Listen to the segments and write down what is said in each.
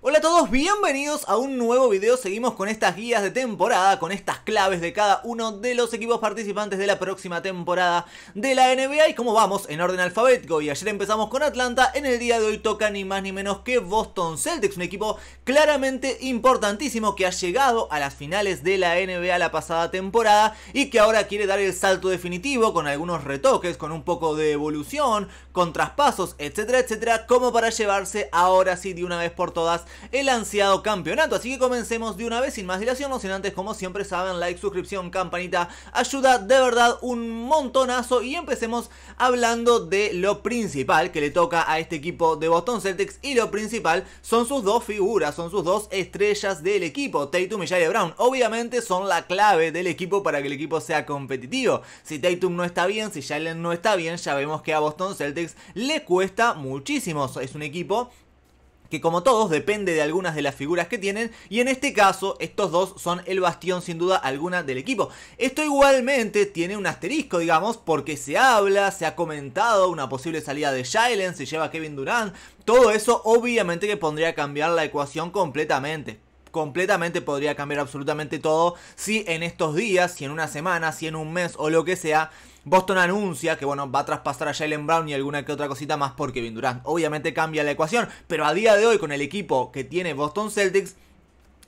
Hola a todos, bienvenidos a un nuevo video, seguimos con estas guías de temporada, con estas claves de cada uno de los equipos participantes de la próxima temporada de la NBA y cómo vamos en orden alfabético y ayer empezamos con Atlanta, en el día de hoy toca ni más ni menos que Boston Celtics, un equipo claramente importantísimo que ha llegado a las finales de la NBA la pasada temporada y que ahora quiere dar el salto definitivo con algunos retoques, con un poco de evolución, con traspasos, etcétera, etcétera, como para llevarse ahora sí de una vez por todas el ansiado campeonato. Así que comencemos de una vez sin más dilación, no sin antes como siempre saben, like, suscripción, campanita, ayuda de verdad un montonazo y empecemos hablando de lo principal que le toca a este equipo de Boston Celtics y lo principal son sus dos figuras, son sus dos estrellas del equipo, Tatum y Jalen Brown. Obviamente son la clave del equipo para que el equipo sea competitivo. Si Tatum no está bien, si Jalen no está bien, ya vemos que a Boston Celtics le cuesta muchísimo. Es un equipo que como todos depende de algunas de las figuras que tienen y en este caso estos dos son el bastión sin duda alguna del equipo. Esto igualmente tiene un asterisco digamos porque se habla, se ha comentado una posible salida de Shailen, se lleva Kevin Durant, todo eso obviamente que pondría a cambiar la ecuación completamente completamente podría cambiar absolutamente todo si en estos días, si en una semana, si en un mes o lo que sea, Boston anuncia que bueno, va a traspasar a Jalen Brown y alguna que otra cosita más porque Kevin Durant. Obviamente cambia la ecuación, pero a día de hoy con el equipo que tiene Boston Celtics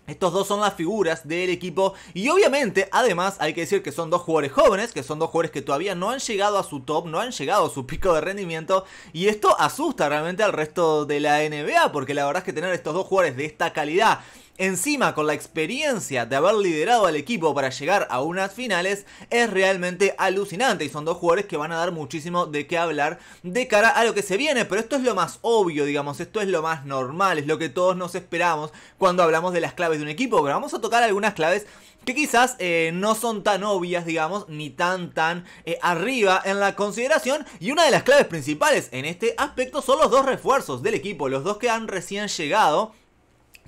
estos dos son las figuras del equipo y obviamente, además, hay que decir que son dos jugadores jóvenes, que son dos jugadores que todavía no han llegado a su top, no han llegado a su pico de rendimiento y esto asusta realmente al resto de la NBA porque la verdad es que tener estos dos jugadores de esta calidad Encima, con la experiencia de haber liderado al equipo para llegar a unas finales, es realmente alucinante y son dos jugadores que van a dar muchísimo de qué hablar de cara a lo que se viene, pero esto es lo más obvio, digamos, esto es lo más normal, es lo que todos nos esperamos cuando hablamos de las claves de un equipo, pero vamos a tocar algunas claves que quizás eh, no son tan obvias, digamos, ni tan tan eh, arriba en la consideración. Y una de las claves principales en este aspecto son los dos refuerzos del equipo, los dos que han recién llegado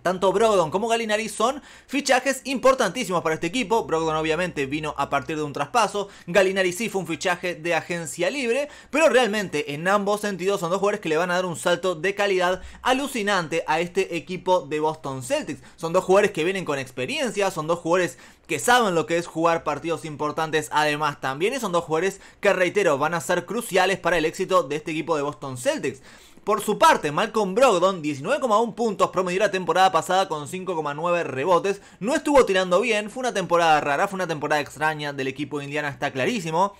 tanto Brogdon como Galinari son fichajes importantísimos para este equipo. Brogdon obviamente vino a partir de un traspaso. Galinari sí fue un fichaje de agencia libre. Pero realmente en ambos sentidos son dos jugadores que le van a dar un salto de calidad alucinante a este equipo de Boston Celtics. Son dos jugadores que vienen con experiencia. Son dos jugadores que saben lo que es jugar partidos importantes además también. Y son dos jugadores que reitero van a ser cruciales para el éxito de este equipo de Boston Celtics. Por su parte, Malcolm Brogdon, 19,1 puntos promedió la temporada pasada con 5,9 rebotes, no estuvo tirando bien, fue una temporada rara, fue una temporada extraña del equipo de Indiana, está clarísimo.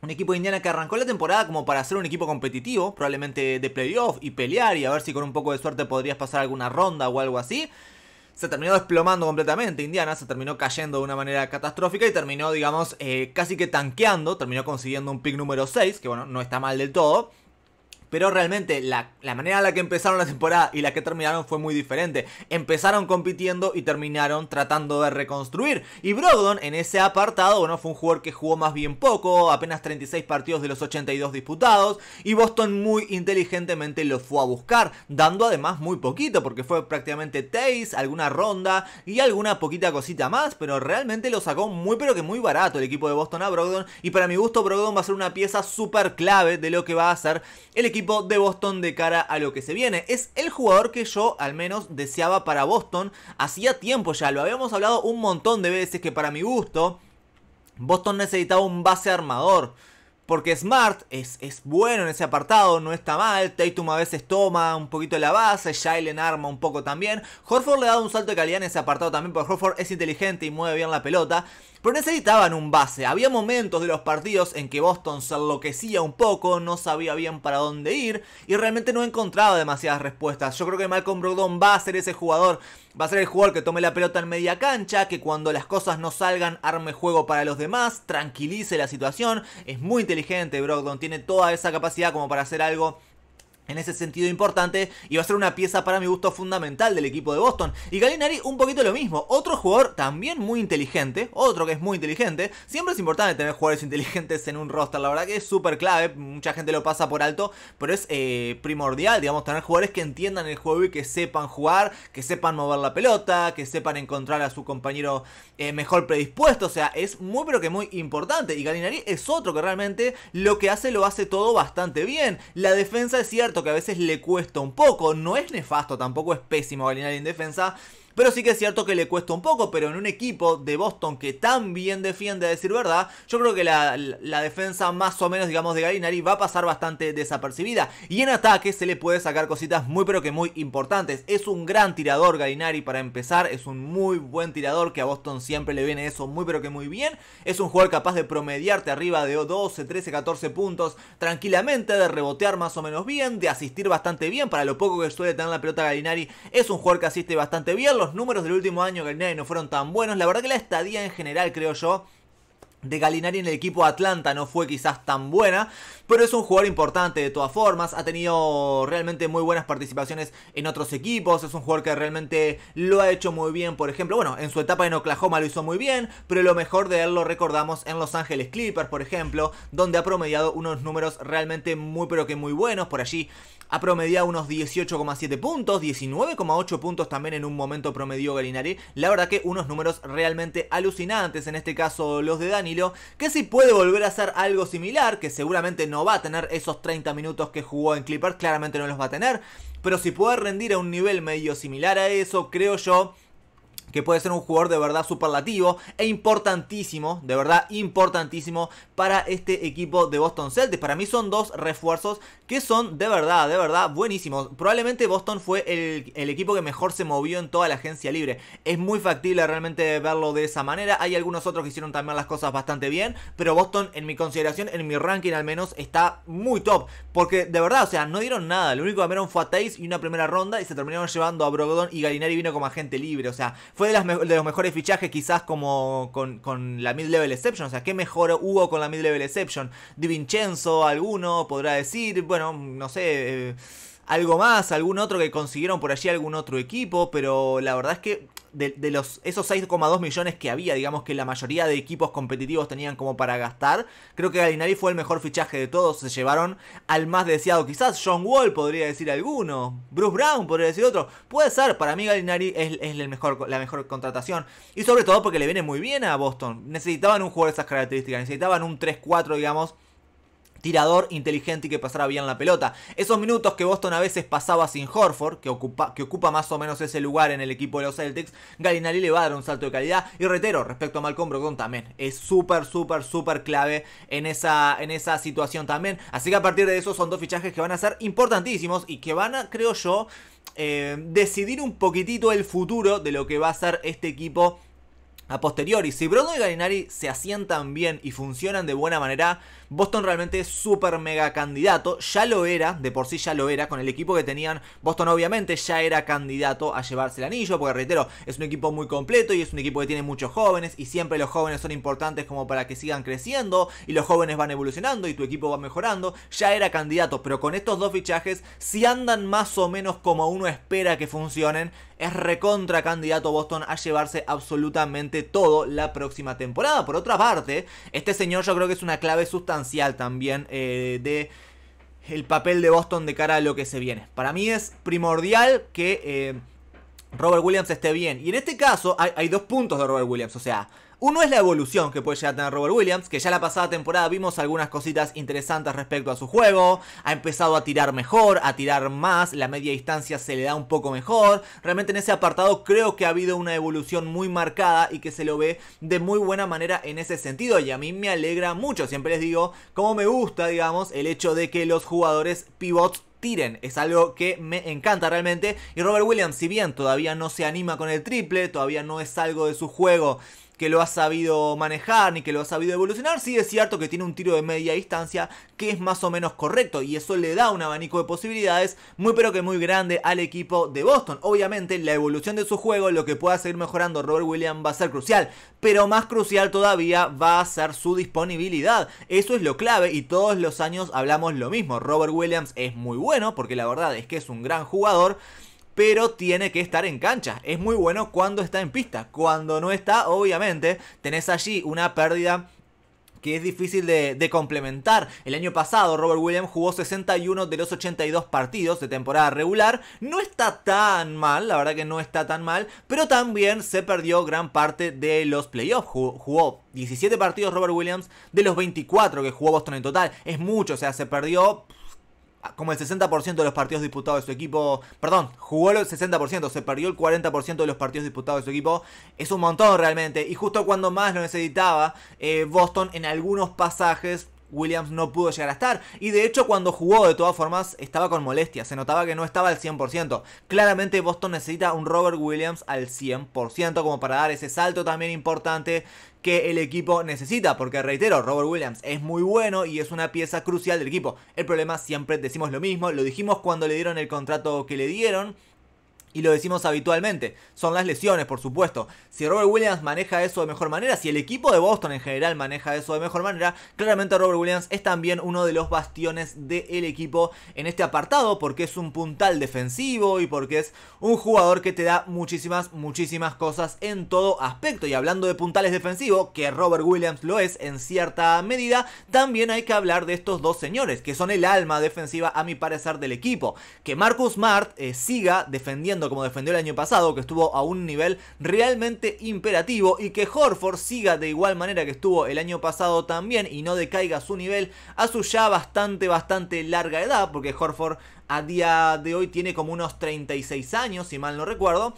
Un equipo de Indiana que arrancó la temporada como para ser un equipo competitivo, probablemente de playoff y pelear y a ver si con un poco de suerte podrías pasar alguna ronda o algo así se terminó desplomando completamente Indiana, se terminó cayendo de una manera catastrófica y terminó, digamos, eh, casi que tanqueando, terminó consiguiendo un pick número 6, que bueno, no está mal del todo pero realmente la, manera en la que empezaron la temporada y la que terminaron fue muy diferente. Empezaron compitiendo y terminaron tratando de reconstruir. Y Brogdon en ese apartado, bueno, fue un jugador que jugó más bien poco, apenas 36 partidos de los 82 disputados, y Boston muy inteligentemente lo fue a buscar, dando además muy poquito, porque fue prácticamente Tays, alguna ronda y alguna poquita cosita más, pero realmente lo sacó muy pero que muy barato el equipo de Boston a Brogdon, y para mi gusto Brogdon va a ser una pieza súper clave de lo que va a hacer el equipo de Boston de cara a lo que se viene. Es el jugador que yo al menos deseaba para Boston hacía tiempo ya, lo habíamos hablado un montón de veces que para mi gusto Boston necesitaba un base armador. Porque Smart es, es, bueno en ese apartado, no está mal. Tatum a veces toma un poquito la base, Shailen arma un poco también. Horford le ha dado un salto de calidad en ese apartado también, porque Horford es inteligente y mueve bien la pelota. Pero necesitaban un base. Había momentos de los partidos en que Boston se enloquecía un poco, no sabía bien para dónde ir y realmente no encontraba demasiadas respuestas. Yo creo que Malcolm Brogdon va a ser ese jugador, va a ser el jugador que tome la pelota en media cancha, que cuando las cosas no salgan arme juego para los demás, tranquilice la situación. Es muy inteligente Brogdon, tiene toda esa capacidad como para hacer algo en ese sentido importante y va a ser una pieza para mi gusto fundamental del equipo de Boston. Y Galinari, un poquito lo mismo, otro jugador también muy inteligente, otro que es muy inteligente, siempre es importante tener jugadores inteligentes en un roster, la verdad que es súper clave, mucha gente lo pasa por alto, pero es eh, primordial, digamos, tener jugadores que entiendan el juego y que sepan jugar, que sepan mover la pelota, que sepan encontrar a su compañero eh, mejor predispuesto, o sea, es muy pero que muy importante y Galinari es otro que realmente lo que hace lo hace todo bastante bien, la defensa es cierta, que a veces le cuesta un poco, no es nefasto, tampoco es pésimo alinear indefensa defensa, pero sí que es cierto que le cuesta un poco, pero en un equipo de Boston que tan bien defiende, a decir verdad, yo creo que la, defensa más o menos, digamos, de Galinari va a pasar bastante desapercibida. Y en ataque se le puede sacar cositas muy, pero que muy importantes. Es un gran tirador Galinari para empezar, es un muy buen tirador que a Boston siempre le viene eso muy, pero que muy bien. Es un jugador capaz de promediarte arriba de 12, 13, 14 puntos tranquilamente, de rebotear más o menos bien, de asistir bastante bien. Para lo poco que suele tener la pelota Galinari, es un jugador que asiste bastante bien los números del último año que no fueron tan buenos. La verdad que la estadía en general, creo yo, de Galinari en el equipo Atlanta no fue quizás tan buena, pero es un jugador importante de todas formas, ha tenido realmente muy buenas participaciones en otros equipos, es un jugador que realmente lo ha hecho muy bien, por ejemplo, bueno, en su etapa en Oklahoma lo hizo muy bien, pero lo mejor de él lo recordamos en Los Ángeles Clippers, por ejemplo, donde ha promediado unos números realmente muy pero que muy buenos, por allí ha promediado unos 18,7 puntos, 19,8 puntos también en un momento promedio Galinari, la verdad que unos números realmente alucinantes, en este caso los de Dani, que si puede volver a hacer algo similar, que seguramente no va a tener esos 30 minutos que jugó en Clippers, claramente no los va a tener, pero si puede rendir a un nivel medio similar a eso, creo yo que puede ser un jugador de verdad superlativo e importantísimo, de verdad importantísimo para este equipo de Boston Celtics. Para mí son dos refuerzos que son de verdad, de verdad buenísimos. Probablemente Boston fue el, equipo que mejor se movió en toda la agencia libre. Es muy factible realmente verlo de esa manera. Hay algunos otros que hicieron también las cosas bastante bien, pero Boston en mi consideración, en mi ranking al menos, está muy top. Porque de verdad, o sea, no dieron nada. Lo único que dieron fue a Tays y una primera ronda y se terminaron llevando a Brogdon y Galinari vino como agente libre. O sea, fue de, los mejores fichajes quizás como con, la mid-level exception. O sea, ¿qué mejor hubo con la mid-level exception? Di Vincenzo, alguno podrá decir, bueno, no sé... Eh, algo más, algún otro que consiguieron por allí algún otro equipo, pero la verdad es que de, los, esos 6,2 millones que había, digamos que la mayoría de equipos competitivos tenían como para gastar, creo que Galinari fue el mejor fichaje de todos, se llevaron al más deseado quizás, John Wall podría decir alguno, Bruce Brown podría decir otro, puede ser, para mí Galinari es, mejor, la mejor contratación, y sobre todo porque le viene muy bien a Boston, necesitaban un jugador de esas características, necesitaban un 3-4 digamos, tirador inteligente y que pasara bien la pelota. Esos minutos que Boston a veces pasaba sin Horford, que ocupa, que ocupa más o menos ese lugar en el equipo de los Celtics, Galinari le va a dar un salto de calidad. Y retero, respecto a Malcolm Brogdon también, es súper, súper, súper clave en esa, en esa situación también. Así que a partir de eso son dos fichajes que van a ser importantísimos y que van a, creo yo, eh, decidir un poquitito el futuro de lo que va a ser este equipo a posteriori. Si Brogdon y Galinari se asientan bien y funcionan de buena manera, Boston realmente es súper mega candidato, ya lo era, de por sí ya lo era, con el equipo que tenían, Boston obviamente ya era candidato a llevarse el anillo, porque reitero, es un equipo muy completo y es un equipo que tiene muchos jóvenes y siempre los jóvenes son importantes como para que sigan creciendo y los jóvenes van evolucionando y tu equipo va mejorando, ya era candidato, pero con estos dos fichajes, si andan más o menos como uno espera que funcionen, es recontra candidato Boston a llevarse absolutamente todo la próxima temporada. Por otra parte, este señor yo creo que es una clave sustancial también eh, de el papel de Boston de cara a lo que se viene. Para mí es primordial que eh, Robert Williams esté bien. Y en este caso hay, dos puntos de Robert Williams. O sea, uno es la evolución que puede llegar a tener Robert Williams, que ya la pasada temporada vimos algunas cositas interesantes respecto a su juego, ha empezado a tirar mejor, a tirar más, la media distancia se le da un poco mejor, realmente en ese apartado creo que ha habido una evolución muy marcada y que se lo ve de muy buena manera en ese sentido y a mí me alegra mucho, siempre les digo cómo me gusta, digamos, el hecho de que los jugadores pivots tiren. Es algo que me encanta realmente. Y Robert Williams, si bien todavía no se anima con el triple, todavía no es algo de su juego que lo ha sabido manejar ni que lo ha sabido evolucionar. Sí es cierto que tiene un tiro de media distancia que es más o menos correcto y eso le da un abanico de posibilidades muy pero que muy grande al equipo de Boston. Obviamente la evolución de su juego, lo que pueda seguir mejorando Robert Williams va a ser crucial, pero más crucial todavía va a ser su disponibilidad. Eso es lo clave y todos los años hablamos lo mismo. Robert Williams es muy bueno porque la verdad es que es un gran jugador pero tiene que estar en cancha. Es muy bueno cuando está en pista. Cuando no está, obviamente, tenés allí una pérdida que es difícil de, complementar. El año pasado Robert Williams jugó 61 de los 82 partidos de temporada regular. No está tan mal, la verdad que no está tan mal, pero también se perdió gran parte de los playoffs. Jugó, jugó 17 partidos Robert Williams de los 24 que jugó Boston en total. Es mucho, o sea, se perdió como el 60% de los partidos disputados de su equipo, perdón, jugó el 60%, se perdió el 40% de los partidos disputados de su equipo, es un montón realmente, y justo cuando más lo necesitaba, eh, Boston en algunos pasajes Williams no pudo llegar a estar. Y de hecho cuando jugó de todas formas estaba con molestia. Se notaba que no estaba al 100%. Claramente Boston necesita un Robert Williams al 100% como para dar ese salto también importante que el equipo necesita. Porque reitero, Robert Williams es muy bueno y es una pieza crucial del equipo. El problema siempre decimos lo mismo. Lo dijimos cuando le dieron el contrato que le dieron y lo decimos habitualmente, son las lesiones, por supuesto. Si Robert Williams maneja eso de mejor manera, si el equipo de Boston en general maneja eso de mejor manera, claramente Robert Williams es también uno de los bastiones del equipo en este apartado, porque es un puntal defensivo y porque es un jugador que te da muchísimas, muchísimas cosas en todo aspecto. Y hablando de puntales defensivos, que Robert Williams lo es en cierta medida, también hay que hablar de estos dos señores, que son el alma defensiva, a mi parecer, del equipo. Que Marcus Smart eh, siga defendiendo como defendió el año pasado, que estuvo a un nivel realmente imperativo y que Horford siga de igual manera que estuvo el año pasado también y no decaiga su nivel a su ya bastante, bastante larga edad, porque Horford a día de hoy tiene como unos 36 años, si mal no recuerdo,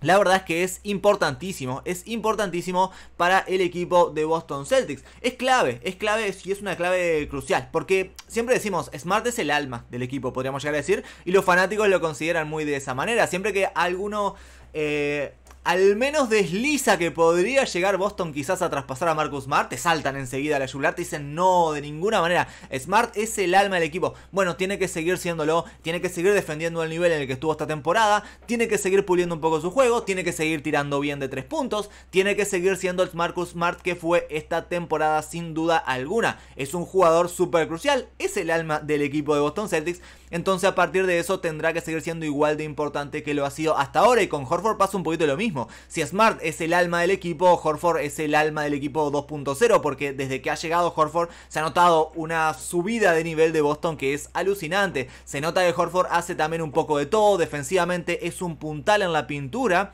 la verdad es que es importantísimo, es importantísimo para el equipo de Boston Celtics. Es clave, es clave y es una clave crucial, porque siempre decimos, Smart es el alma del equipo, podríamos llegar a decir, y los fanáticos lo consideran muy de esa manera. Siempre que alguno... Eh, al menos desliza que podría llegar Boston quizás a traspasar a Marcus Smart, te saltan enseguida a la yugular, te dicen no, de ninguna manera, Smart es el alma del equipo, bueno, tiene que seguir siéndolo, tiene que seguir defendiendo el nivel en el que estuvo esta temporada, tiene que seguir puliendo un poco su juego, tiene que seguir tirando bien de tres puntos, tiene que seguir siendo el Marcus Smart que fue esta temporada sin duda alguna, es un jugador súper crucial, es el alma del equipo de Boston Celtics, entonces a partir de eso tendrá que seguir siendo igual de importante que lo ha sido hasta ahora. Y con Horford pasa un poquito lo mismo. Si Smart es el alma del equipo, Horford es el alma del equipo 2.0. Porque desde que ha llegado Horford se ha notado una subida de nivel de Boston que es alucinante. Se nota que Horford hace también un poco de todo. Defensivamente es un puntal en la pintura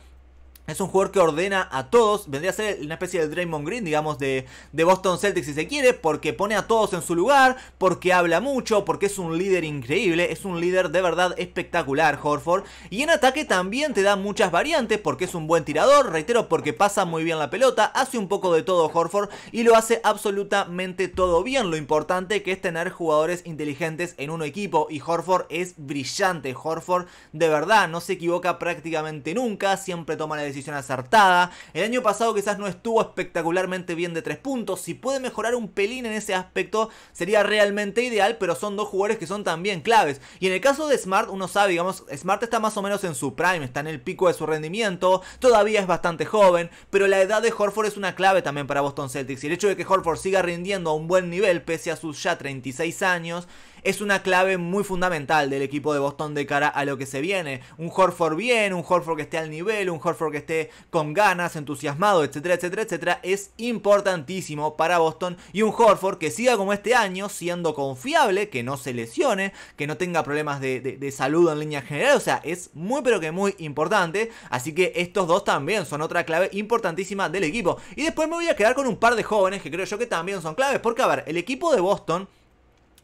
es un jugador que ordena a todos. Vendría a ser una especie de Draymond Green, digamos, de, de, Boston Celtics si se quiere. Porque pone a todos en su lugar. Porque habla mucho. Porque es un líder increíble. Es un líder de verdad espectacular, Horford. Y en ataque también te da muchas variantes. Porque es un buen tirador. Reitero, porque pasa muy bien la pelota. Hace un poco de todo Horford. Y lo hace absolutamente todo bien. Lo importante que es tener jugadores inteligentes en un equipo. Y Horford es brillante. Horford de verdad no se equivoca prácticamente nunca. Siempre toma la decisión acertada. El año pasado quizás no estuvo espectacularmente bien de tres puntos. Si puede mejorar un pelín en ese aspecto, sería realmente ideal, pero son dos jugadores que son también claves. Y en el caso de Smart, uno sabe, digamos, Smart está más o menos en su prime, está en el pico de su rendimiento, todavía es bastante joven, pero la edad de Horford es una clave también para Boston Celtics. Y el hecho de que Horford siga rindiendo a un buen nivel, pese a sus ya 36 años, es una clave muy fundamental del equipo de Boston de cara a lo que se viene. Un Horford bien, un Horford que esté al nivel, un Horford que esté con ganas, entusiasmado, etcétera, etcétera, etcétera, es importantísimo para Boston y un Horford que siga como este año, siendo confiable, que no se lesione, que no tenga problemas de, de salud en línea general, o sea, es muy pero que muy importante, así que estos dos también son otra clave importantísima del equipo. Y después me voy a quedar con un par de jóvenes que creo yo que también son claves, porque a ver, el equipo de Boston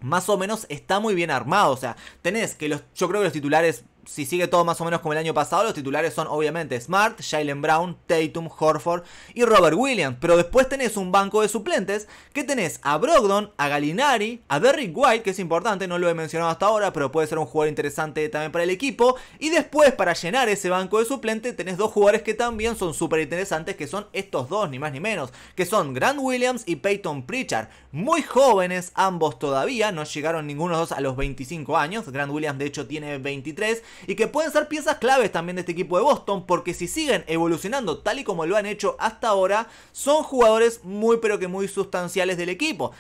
más o menos está muy bien armado. O sea, tenés que los. Yo creo que los titulares si sigue todo más o menos como el año pasado, los titulares son obviamente Smart, Shailen Brown, Tatum, Horford y Robert Williams. Pero después tenés un banco de suplentes que tenés a Brogdon, a Galinari, a Derrick White, que es importante, no lo he mencionado hasta ahora, pero puede ser un jugador interesante también para el equipo. Y después, para llenar ese banco de suplente, tenés dos jugadores que también son súper interesantes, que son estos dos, ni más ni menos, que son Grant Williams y Peyton Pritchard. Muy jóvenes ambos todavía, no llegaron ninguno de los dos a los 25 años. Grant Williams, de hecho, tiene 23 y que pueden ser piezas claves también de este equipo de Boston, porque si siguen evolucionando tal y como lo han hecho hasta ahora, son jugadores muy pero que muy sustanciales del equipo.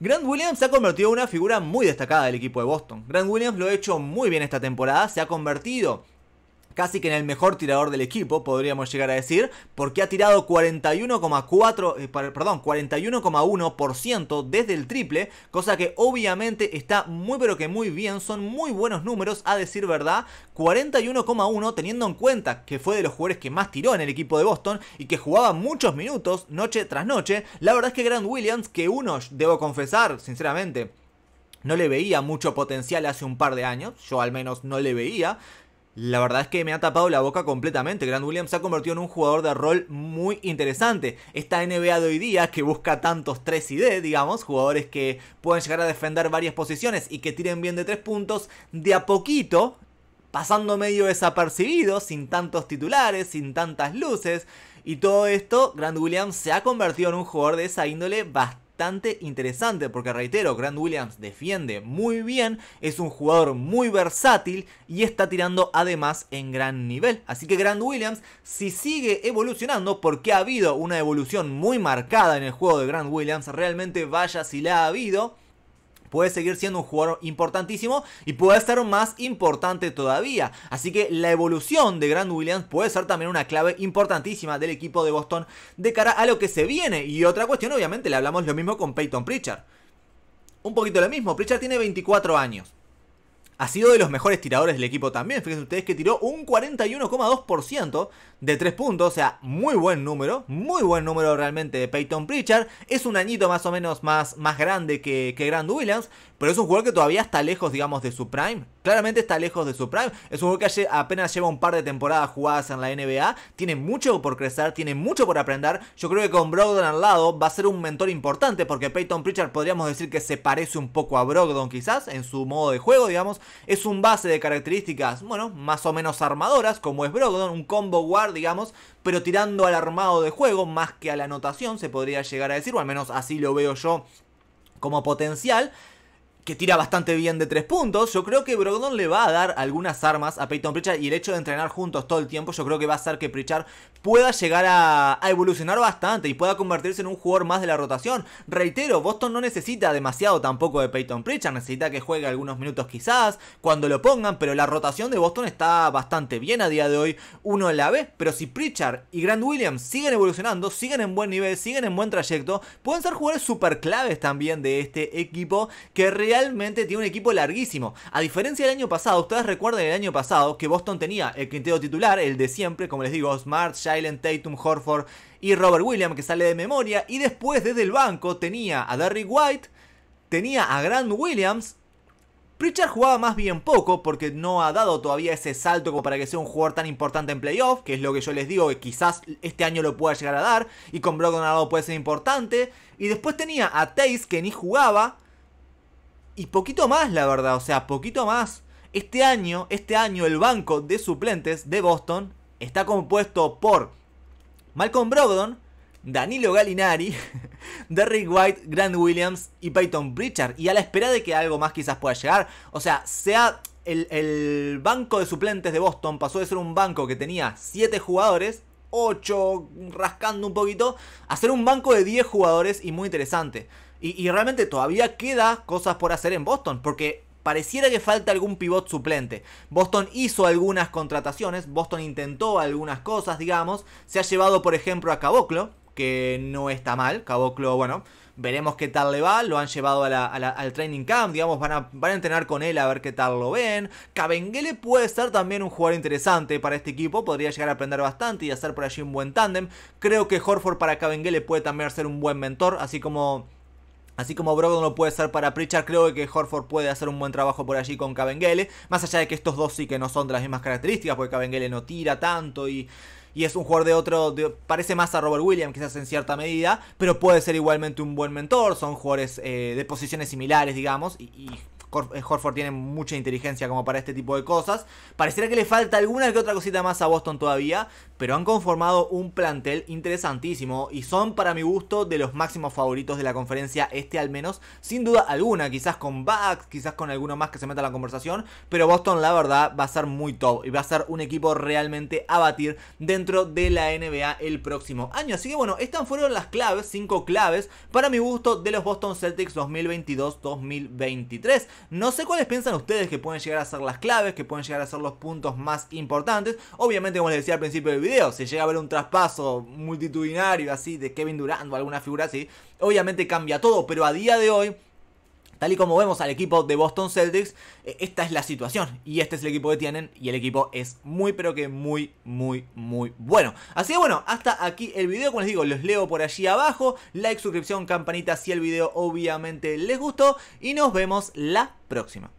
Grant Williams se ha convertido en una figura muy destacada del equipo de Boston. Grant Williams lo ha hecho muy bien esta temporada, se ha convertido casi que en el mejor tirador del equipo, podríamos llegar a decir, porque ha tirado 41,4, eh, perdón, 41,1% desde el triple, cosa que obviamente está muy pero que muy bien, son muy buenos números, a decir verdad, 41,1 teniendo en cuenta que fue de los jugadores que más tiró en el equipo de Boston y que jugaba muchos minutos noche tras noche, la verdad es que Grant Williams, que uno, debo confesar, sinceramente, no le veía mucho potencial hace un par de años, yo al menos no le veía, la verdad es que me ha tapado la boca completamente. Grand Williams se ha convertido en un jugador de rol muy interesante. Esta NBA de hoy día que busca tantos 3 y D, digamos, jugadores que pueden llegar a defender varias posiciones y que tiren bien de 3 puntos, de a poquito, pasando medio desapercibido, sin tantos titulares, sin tantas luces. Y todo esto, Grand Williams se ha convertido en un jugador de esa índole bastante interesante, porque reitero, Grand Williams defiende muy bien, es un jugador muy versátil y está tirando además en gran nivel. Así que Grand Williams, si sigue evolucionando, porque ha habido una evolución muy marcada en el juego de Grand Williams, realmente vaya si la ha habido puede seguir siendo un jugador importantísimo y puede ser más importante todavía. Así que la evolución de Grant Williams puede ser también una clave importantísima del equipo de Boston de cara a lo que se viene. Y otra cuestión, obviamente, le hablamos lo mismo con Peyton Pritchard. Un poquito lo mismo, Pritchard tiene 24 años ha sido de los mejores tiradores del equipo también. Fíjense ustedes que tiró un 41,2% de 3 puntos, o sea, muy buen número, muy buen número realmente de Peyton Pritchard. Es un añito más o menos más, más grande que, que Grand Williams, pero es un jugador que todavía está lejos, digamos, de su prime. Claramente está lejos de su prime. Es un juego que apenas lleva un par de temporadas jugadas en la NBA. Tiene mucho por crecer, tiene mucho por aprender. Yo creo que con Brogdon al lado va a ser un mentor importante porque Peyton Pritchard podríamos decir que se parece un poco a Brogdon quizás en su modo de juego, digamos. Es un base de características, bueno, más o menos armadoras como es Brogdon, un combo guard, digamos, pero tirando al armado de juego más que a la anotación, se podría llegar a decir, o al menos así lo veo yo como potencial que tira bastante bien de tres puntos, yo creo que Brogdon le va a dar algunas armas a Peyton Pritchard y el hecho de entrenar juntos todo el tiempo, yo creo que va a hacer que Pritchard pueda llegar a, evolucionar bastante y pueda convertirse en un jugador más de la rotación. Reitero, Boston no necesita demasiado tampoco de Peyton Pritchard, necesita que juegue algunos minutos quizás, cuando lo pongan, pero la rotación de Boston está bastante bien a día de hoy, uno la ve, pero si Pritchard y Grant Williams siguen evolucionando, siguen en buen nivel, siguen en buen trayecto, pueden ser jugadores superclaves claves también de este equipo que realmente realmente tiene un equipo larguísimo. A diferencia del año pasado, ustedes recuerdan el año pasado que Boston tenía el quinteto titular, el de siempre, como les digo, Smart, Shylan, Tatum, Horford y Robert Williams, que sale de memoria. Y después, desde el banco, tenía a Derrick White, tenía a Grant Williams. Pritchard jugaba más bien poco porque no ha dado todavía ese salto como para que sea un jugador tan importante en playoff, que es lo que yo les digo que quizás este año lo pueda llegar a dar y con Donald puede ser importante. Y después tenía a Taze que ni jugaba, y poquito más, la verdad, o sea, poquito más. Este año, este año, el banco de suplentes de Boston está compuesto por Malcolm Brogdon, Danilo Gallinari, Derrick White, Grant Williams y Peyton Pritchard. Y a la espera de que algo más quizás pueda llegar. O sea, sea el, el banco de suplentes de Boston pasó de ser un banco que tenía 7 jugadores 8, rascando un poquito, a ser un banco de 10 jugadores y muy interesante. Y, realmente todavía queda cosas por hacer en Boston, porque pareciera que falta algún pivot suplente. Boston hizo algunas contrataciones, Boston intentó algunas cosas, digamos. Se ha llevado, por ejemplo, a Caboclo, que no está mal. Caboclo, bueno, veremos qué tal le va. Lo han llevado al training camp, digamos, van a, van a entrenar con él a ver qué tal lo ven. Cabenguele puede ser también un jugador interesante para este equipo, podría llegar a aprender bastante y hacer por allí un buen tándem. Creo que Horford para Cabenguele puede también ser un buen mentor, así como Así como Brogdon lo puede ser para Pritchard, creo que Horford puede hacer un buen trabajo por allí con Cavengele. Más allá de que estos dos sí que no son de las mismas características, porque Cavengele no tira tanto y es un jugador de otro, parece más a Robert Williams quizás en cierta medida, pero puede ser igualmente un buen mentor, son jugadores eh, de posiciones similares, digamos, y, eh, Horford tiene mucha inteligencia como para este tipo de cosas. Pareciera que le falta alguna que otra cosita más a Boston todavía, pero han conformado un plantel interesantísimo y son para mi gusto de los máximos favoritos de la conferencia este al menos, sin duda alguna, quizás con Bucks, quizás con alguno más que se meta en la conversación, pero Boston la verdad va a ser muy top y va a ser un equipo realmente a batir dentro de la NBA el próximo año. Así que bueno, estas fueron las claves, cinco claves para mi gusto de los Boston Celtics 2022-2023. No sé cuáles piensan ustedes que pueden llegar a ser las claves, que pueden llegar a ser los puntos más importantes. Obviamente, como les decía al principio del se Si llega a ver un traspaso multitudinario así de Kevin Durant o alguna figura así, obviamente cambia todo, pero a día de hoy Tal y como vemos al equipo de Boston Celtics, eh, esta es la situación. Y este es el equipo que tienen. Y el equipo es muy, pero que muy, muy, muy bueno. Así que bueno, hasta aquí el video. Como les digo, los leo por allí abajo. Like, suscripción, campanita si el video obviamente les gustó. Y nos vemos la próxima.